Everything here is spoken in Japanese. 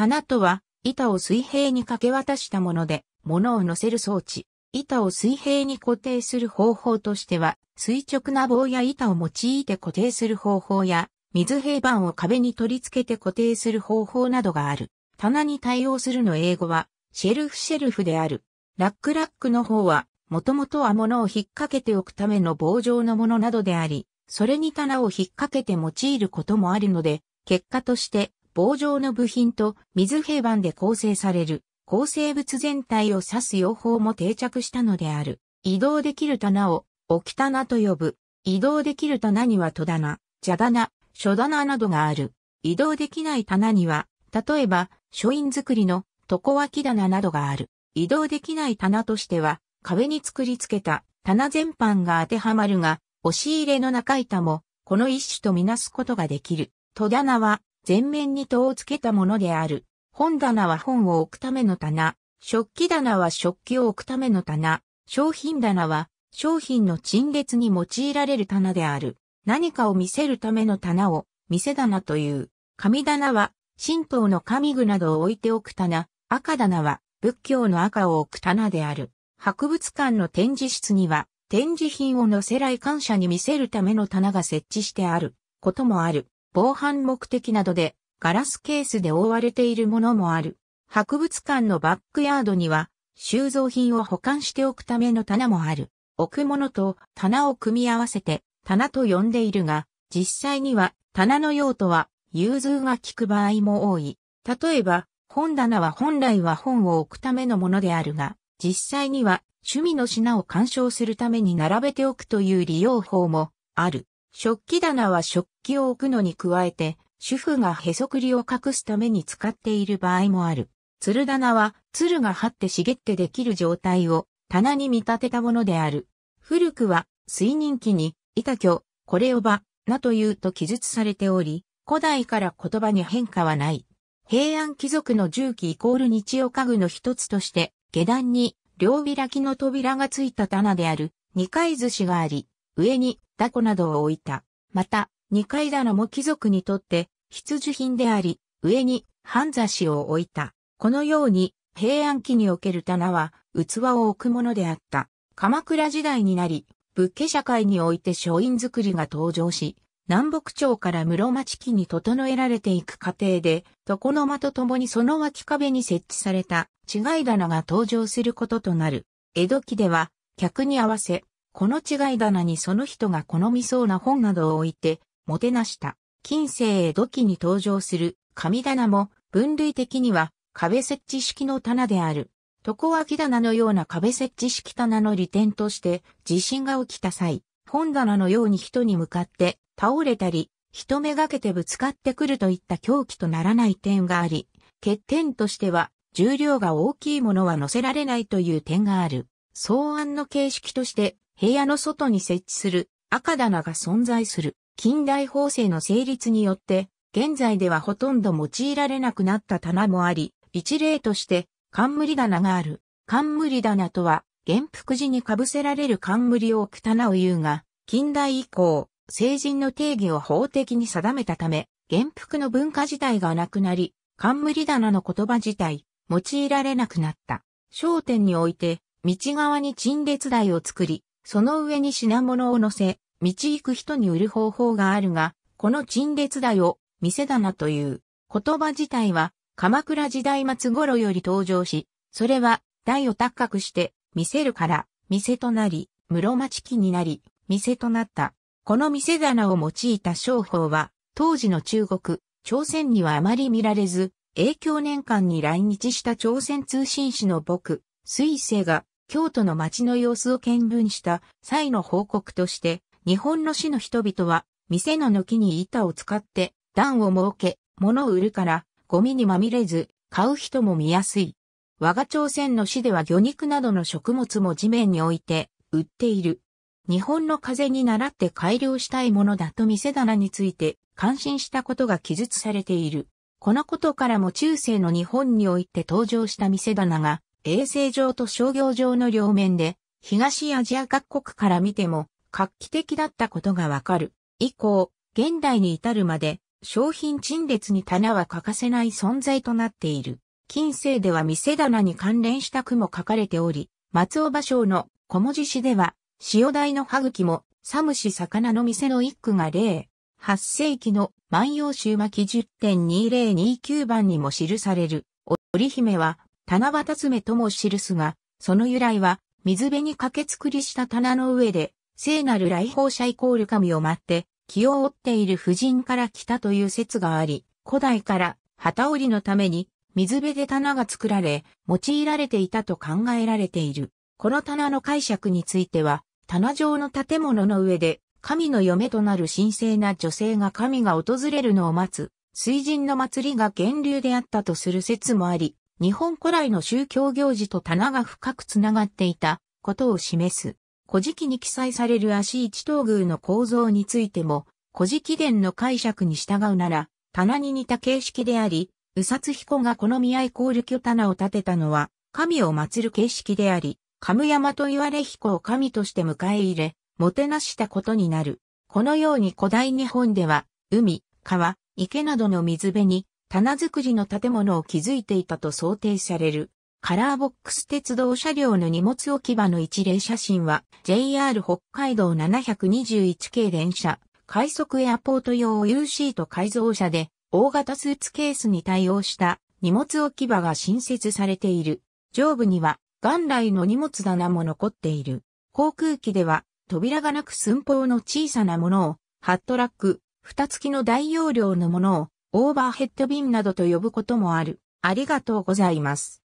棚とは、板を水平に掛け渡したもので、物を乗せる装置。板を水平に固定する方法としては、垂直な棒や板を用いて固定する方法や、水平板を壁に取り付けて固定する方法などがある。棚に対応するの英語は、シェルフシェルフである。ラックラックの方は、もともとは物を引っ掛けておくための棒状のものなどであり、それに棚を引っ掛けて用いることもあるので、結果として棒状の部品と水平板で構成される構成物全体を指す用法も定着したのである。移動できる棚を置き棚と呼ぶ。移動できる棚には戸棚、蛇棚、書棚などがある。移動できない棚には、例えば書院作りの床脇棚などがある。移動できない棚としては、壁に作り付けた棚全般が当てはまるが、押し入れの中板も、この一種とみなすことができる。戸棚は、前面に戸をつけたものである。本棚は本を置くための棚、食器棚は食器を置くための棚、商品棚は商品の陳列に用いられる棚である。何かを見せるための棚を見せ棚という。神棚は神道の神具などを置いておく棚、赤棚は仏教の赤を置く棚である。博物館の展示室には展示品を載せ来感謝に見せるための棚が設置してあることもある。防犯目的などでガラスケースで覆われているものもある。博物館のバックヤードには収蔵品を保管しておくための棚もある。置くものと棚を組み合わせて棚と呼んでいるが、実際には棚の用途は融通が利く場合も多い。例えば、本棚は本来は本を置くためのものであるが、実際には趣味の品を鑑賞するために並べておくという利用法もある。食器棚は食器を置くのに加えて、主婦がへそくりを隠すために使っている場合もある。鶴棚は、鶴が張って茂ってできる状態を棚に見立てたものである。古くは、水人記に、板居、これをば、なというと記述されており、古代から言葉に変化はない。平安貴族の重機イコール日曜家具の一つとして、下段に両開きの扉がついた棚である、二階寿司があり、上にダコなどを置いた。また、二階棚も貴族にとって必需品であり、上に半座子を置いた。このように、平安期における棚は、器を置くものであった。鎌倉時代になり、仏家社会において書院作りが登場し、南北朝から室町期に整えられていく過程で、床の間と共にその脇壁に設置された、違い棚が登場することとなる。江戸期では、客に合わせ、この違い棚にその人が好みそうな本などを置いて、もてなした。近世へ土器に登場する神棚も分類的には壁設置式の棚である。床脇棚のような壁設置式棚の利点として地震が起きた際、本棚のように人に向かって倒れたり、人目がけてぶつかってくるといった狂気とならない点があり、欠点としては重量が大きいものは乗せられないという点がある。草案の形式として部屋の外に設置する赤棚が存在する近代法制の成立によって、現在ではほとんど用いられなくなった棚もあり、一例として冠棚がある。冠棚とは、元服時に被せられる冠を置く棚を言うが、近代以降、成人の定義を法的に定めたため、元服の文化自体がなくなり、冠棚の言葉自体、用いられなくなった。商店において、道側に陳列台を作り、その上に品物を乗せ、道行く人に売る方法があるが、この陳列台を、店棚という言葉自体は、鎌倉時代末頃より登場し、それは、台を高くして、見せるから、店となり、室町期になり、店となった。この店棚を用いた商法は、当時の中国、朝鮮にはあまり見られず、影響年間に来日した朝鮮通信使の僕、水星が、京都の街の様子を見聞した際の報告として、日本の市の人々は、店の軒に板を使って段を設け、物を売るから、ゴミにまみれず、買う人も見やすい。我が朝鮮の市では魚肉などの食物も地面に置いて、売っている。日本の風に倣って改良したいものだと店棚について、感心したことが記述されている。このことからも中世の日本において登場した店棚が、衛生上と商業上の両面で、東アジア各国から見ても画期的だったことがわかる。以降、現代に至るまで、商品陳列に棚は欠かせない存在となっている。近世では店棚に関連した句も書かれており、松尾芭蕉の小文字詩では、塩代の歯茎も、寒し魚の店の一句が例。8世紀の万葉集巻10.2029番にも記される、織姫は七夕爪とも記すが、その由来は、水辺に駆け作りした棚の上で、聖なる来訪者イコール神を待って、気を負っている婦人から来たという説があり、古代から旗織りのために水辺で棚が作られ、用いられていたと考えられている。この棚の解釈については、棚状の建物の上で、神の嫁となる神聖な女性が神が訪れるのを待つ、水神の祭りが源流であったとする説もあり、日本古来の宗教行事と棚が深くつながっていたことを示す。古事記に記載される足一等宮の構造についても、古事記伝の解釈に従うなら、棚に似た形式であり、右札彦がこの宮イコール巨棚を建てたのは、神を祀る形式であり、神山と言われ彦を神として迎え入れ、もてなしたことになる。このように古代日本では、海、川、池などの水辺に、棚作りの建物を築いていたと想定される、カラーボックス鉄道車両の荷物置き場の一例写真は、JR 北海道721系電車、快速エアポート用 U シート改造車で、大型スーツケースに対応した荷物置き場が新設されている。上部には、元来の荷物棚も残っている。航空機では、扉がなく寸法の小さなものを、ハットラック、蓋付きの大容量のものを、オーバーヘッドビンなどと呼ぶこともある。ありがとうございます。